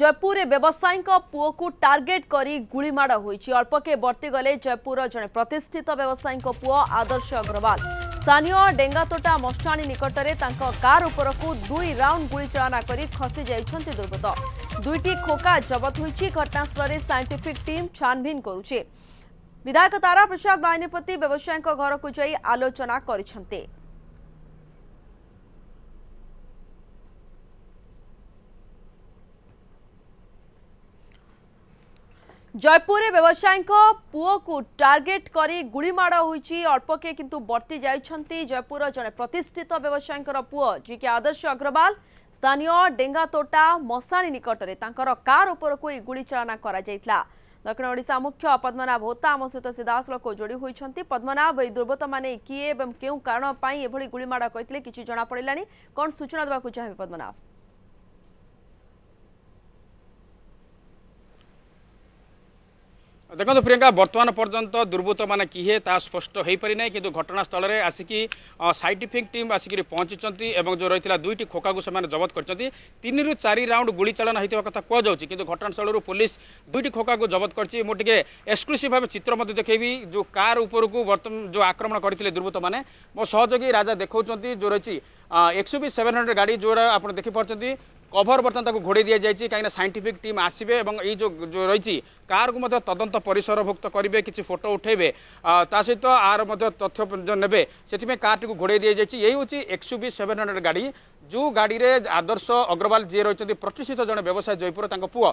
জয়পুরে ব্যবসায়ী পুয়ু টার্গেট করে গুড়িমাড় হয়েছে অল্পকে বর্তিগলে জয়পুর জনে প্রতিষ্ঠিত ব্যবসায়ী পুয় আদর্শ অগ্রওয়াল স্থানীয় ডেঙ্গাতোটা মশাণী নিকটরে তাঁর কার উপরক দুই রাউন্ড গুড়ি চালনা করে খসি যাই দুর্বৃত্ত দুইটি খোকা জবত হয়েছে ঘটনাস্থলে সাইন্টিফিক টিম ছানভিন করুছে বিধায়ক তারা প্রসাদ বাহিনীপতি ব্যবসায়ী ঘরক যাই আলোচনা করেছেন জয়পুরে ব্যবসায়ী পুয়কু টার্গেট করে গুড়িমাড় হয়েছে অল্পকে কিন্তু বর্তি যাই জয়পুর জনে প্রতিষ্ঠিত ব্যবসায়ী পুয় যিকি আদর্শ অগ্রওয়াল স্থানীয় ডেঙ্গাতোটা মশাণী নিকটরে তাঁর কার উপরক এই গুড়িচালনা করা যাইতলা দক্ষিণ ওড়শা মুখ্য পদ্মনাভ হোতা আম সহ সিধাসলখ যোড়ি হয়েছেন পদ্মনাভ এই দুর্বৃত্ত মানে কিয়ে এবং কেউ কারণ এভাবে গুড়িমাড় করে কিছু জনাপড়া কোণ সূচনা দেওয়া চাহিদা পদ্মনাভ দেখুন প্রিয়ঙ্কা বর্তমান পর্যন্ত দুর্বৃত্ত মানে কিহে তা স্পষ্ট হয়েপারি না কিন্তু ঘটনাস্থলের আসিকি সাইন্টিফিক টিম আসিকি পৌঁছিছেন এবং যে রয়েছে দুইটি খোকাকে সে জবত করছেন তিন রু চারি রাউন্ড গুড়ি চালনা হয়ে কথা কুযাচ্ছে কিন্তু ঘটনাস্থলর পুলিশ দুইটি খোকাকে জবত করছে মু টিকি এক্সক্লুসিভ ভাবে চিত্র মধ্যে দেখেবি যে কার উপরক বর্তমান যে আক্রমণ করে দুর্বৃত্ত মানে মো সহযোগী রাজা দেখাও যে রয়েছে একশো বি সেভেন হন্ড্রেড গাড়ি যেটা আপনার দেখিপার কভর বর্তমান তাকে ঘোড়াই দিয়ে যাই কিনা সাইন্টিফিক টিম আসবে এবং এই যে রয়েছে কারকু তদন্ত পরিসরভুক্ত করবে কিছু ফটো উঠাইবে তা সহ আর তথ্য নেবে সেপা কারটি ঘোড়াই দিয়ে যাই এই হচ্ছে এক্সুবি সেভেন হন্ড্রেড গাড়ি ଯେଉଁ ଗାଡ଼ିରେ ଆଦର୍ଶ ଅଗ୍ରୱାଲ ଯିଏ ରହିଛନ୍ତି ପ୍ରତିଷ୍ଠିତ ଜଣେ ବ୍ୟବସାୟୀ ଜୟପୁର ତାଙ୍କ ପୁଅ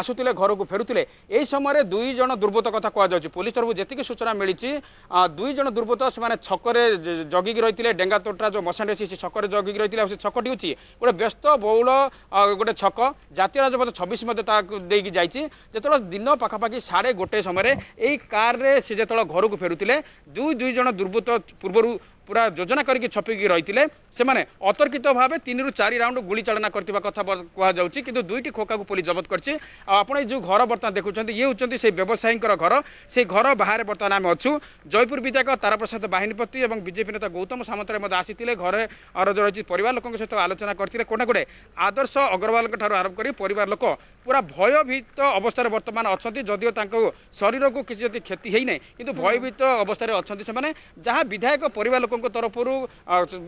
ଆସୁଥିଲେ ଘରକୁ ଫେରୁଥିଲେ ଏହି ସମୟରେ ଦୁଇ ଜଣ ଦୁର୍ବୃତ୍ତ କଥା କୁହାଯାଉଛି ପୋଲିସ ତରଫରୁ ଯେତିକି ସୂଚନା ମିଳିଛି ଦୁଇ ଜଣ ଦୁର୍ବୃତ୍ତ ସେମାନେ ଛକରେ ଜଗିକି ରହିଥିଲେ ଡେଙ୍ଗା ତୋଟା ଯେଉଁ ମଶାଣି ଅଛି ସେ ଛକରେ ଜଗିକି ରହିଥିଲେ ଆଉ ସେ ଛକଟି ହେଉଛି ଗୋଟେ ବ୍ୟସ୍ତ ବହୁଳ ଗୋଟେ ଛକ ଜାତୀୟ ରାଜପଥ ଛବିଶ ମଧ୍ୟ ତାକୁ ଦେଇକି ଯାଇଛି ଯେତେବେଳେ ଦିନ ପାଖାପାଖି ସାଢ଼େ ଗୋଟେ ସମୟରେ ଏଇ କାର୍ରେ ସେ ଯେତେବେଳେ ଘରକୁ ଫେରୁଥିଲେ ଦୁଇ ଦୁଇ ଜଣ ଦୁର୍ବୃତ୍ତ ପୂର୍ବରୁ ପୁରା ଯୋଜନା କରିକି ଛପିକି ରହିଥିଲେ ସେମାନେ ଅତର୍କିତ ଭାବେ ତିନିରୁ ଚାରି ରାଉଣ୍ଡ ଗୁଳିଚାଳନା କରିଥିବା କଥା କୁହାଯାଉଛି କିନ୍ତୁ ଦୁଇଟି ଖୋକାକୁ ପୋଲିସ ଜବତ କରିଛି ଆଉ ଆପଣ ଏଇ ଯେଉଁ ଘର ବର୍ତ୍ତମାନ ଦେଖୁଛନ୍ତି ଇଏ ହେଉଛନ୍ତି ସେହି ବ୍ୟବସାୟୀଙ୍କର ଘର ସେହି ଘର ବାହାରେ ବର୍ତ୍ତମାନ ଆମେ ଅଛୁ ଜୟପୁର ବିଧାୟକ ତାରାପ୍ରସାଦ ବାହିନୀପତି ଏବଂ ବିଜେପି ନେତା ଗୌତମ ସାମନ୍ତରାୟ ମଧ୍ୟ ଆସିଥିଲେ ଘରେ ରହିଛି ପରିବାର ଲୋକଙ୍କ ସହିତ ଆଲୋଚନା କରିଥିଲେ କୋଟେ କୋଟେ ଆଦର୍ଶ ଅଗ୍ରୱାଲଙ୍କ ଠାରୁ ଆରମ୍ଭ କରି ପରିବାର ଲୋକ ପୁରା ଭୟଭୀତ ଅବସ୍ଥାରେ ବର୍ତ୍ତମାନ ଅଛନ୍ତି ଯଦିଓ ତାଙ୍କ ଶରୀରକୁ କିଛି ଯଦି କ୍ଷତି ହେଇନାହିଁ କିନ୍ତୁ ଭୟଭୀତ ଅବସ୍ଥାରେ ଅଛନ୍ତି ସେମାନେ ଯାହା ବିଧାୟକ ପରିବାର ଲୋକ ଲୋକଙ୍କ ତରଫରୁ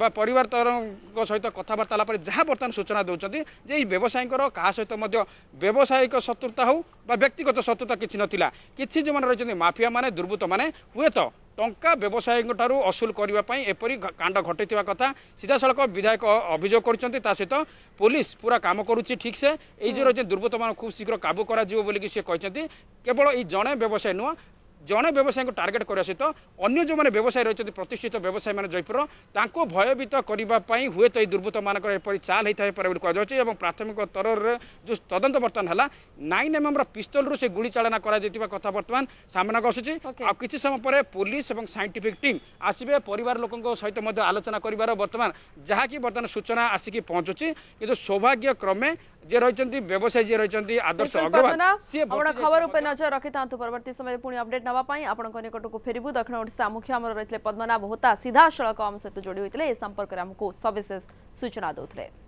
ବା ପରିବାର ତରଫଙ୍କ ସହିତ କଥାବାର୍ତ୍ତା ହେଲା ପରେ ଯାହା ବର୍ତ୍ତମାନ ସୂଚନା ଦେଉଛନ୍ତି ଯେ ଏହି ବ୍ୟବସାୟୀଙ୍କର କାହା ସହିତ ମଧ୍ୟ ବ୍ୟବସାୟିକ ଶତ୍ରୁତା ହେଉ ବା ବ୍ୟକ୍ତିଗତ ଶତ୍ରୁତା କିଛି ନଥିଲା କିଛି ଯେଉଁମାନେ ରହିଛନ୍ତି ମାଫିଆମାନେ ଦୁର୍ବୃତ୍ତମାନେ ହୁଏତ ଟଙ୍କା ବ୍ୟବସାୟୀଙ୍କଠାରୁ ଅସୁଲ କରିବା ପାଇଁ ଏପରି କାଣ୍ଡ ଘଟିଥିବା କଥା ସିଧାସଳଖ ବିଧାୟକ ଅଭିଯୋଗ କରିଛନ୍ତି ତା ସହିତ ପୋଲିସ ପୁରା କାମ କରୁଛି ଠିକ୍ ସେ ଏଇ ଯେଉଁ ରହିଛନ୍ତି ଦୁର୍ବୃତ୍ତମାନଙ୍କୁ ଖୁବ୍ ଶୀଘ୍ର କାବୁ କରାଯିବ ବୋଲିକି ସେ କହିଛନ୍ତି କେବଳ ଏଇ ଜଣେ ବ୍ୟବସାୟୀ ନୁହଁ ଜଣେ ବ୍ୟବସାୟୀଙ୍କୁ ଟାର୍ଗେଟ୍ କରିବା ସହିତ ଅନ୍ୟ ଯେଉଁମାନେ ବ୍ୟବସାୟୀ ରହିଛନ୍ତି ପ୍ରତିଷ୍ଠିତ ବ୍ୟବସାୟୀମାନେ ଜୟପୁର ତାଙ୍କୁ ଭୟଭୀତ କରିବା ପାଇଁ ହୁଏତ ଏହି ଦୁର୍ବୃତ୍ତମାନଙ୍କର ଏପରି ଚାଲ ହେଇଥାଇପାରେ ବୋଲି କୁହାଯାଉଛି ଏବଂ ପ୍ରାଥମିକ ସ୍ତରରେ ଯେଉଁ ତଦନ୍ତ ବର୍ତ୍ତମାନ ହେଲା ନାଇନ୍ ଏମ୍ଏମ୍ର ପିସ୍ତଲରୁ ସେ ଗୁଳି ଚାଳନା କରାଯାଇଥିବା କଥା ବର୍ତ୍ତମାନ ସାମ୍ନାକୁ ଆସୁଛି ଆଉ କିଛି ସମୟ ପରେ ପୋଲିସ ଏବଂ ସାଇଣ୍ଟିଫିକ୍ ଟିମ୍ ଆସିବେ ପରିବାର ଲୋକଙ୍କ ସହିତ ମଧ୍ୟ ଆଲୋଚନା କରିବାର ବର୍ତ୍ତମାନ ଯାହାକି ବର୍ତ୍ତମାନ ସୂଚନା ଆସିକି ପହଞ୍ଚୁଛି କିନ୍ତୁ ସୌଭାଗ୍ୟକ୍ରମେ ଯିଏ ରହିଛନ୍ତି ବ୍ୟବସାୟୀ ଯିଏ ରହିଛନ୍ତି ଆଦର୍ଶ ଅଗ୍ରୱାଲ ସିଏ ଖବର ଉପରେ ନଜର ରଖିଥାନ୍ତୁ ପରବର୍ତ୍ତୀ ସମୟରେ ପୁଣି ଅପଡେଟ୍ নবা পাই আপনক নিকটক ফিরিব দক্ষিণ ওট সামুখ্য আমরা রইলে পদ্মনা বহুতা সিধা সড়ক অংশত জড়ি হইtile এই সম্পর্ক আমরাক সব বিশেষ সূচনা দতলে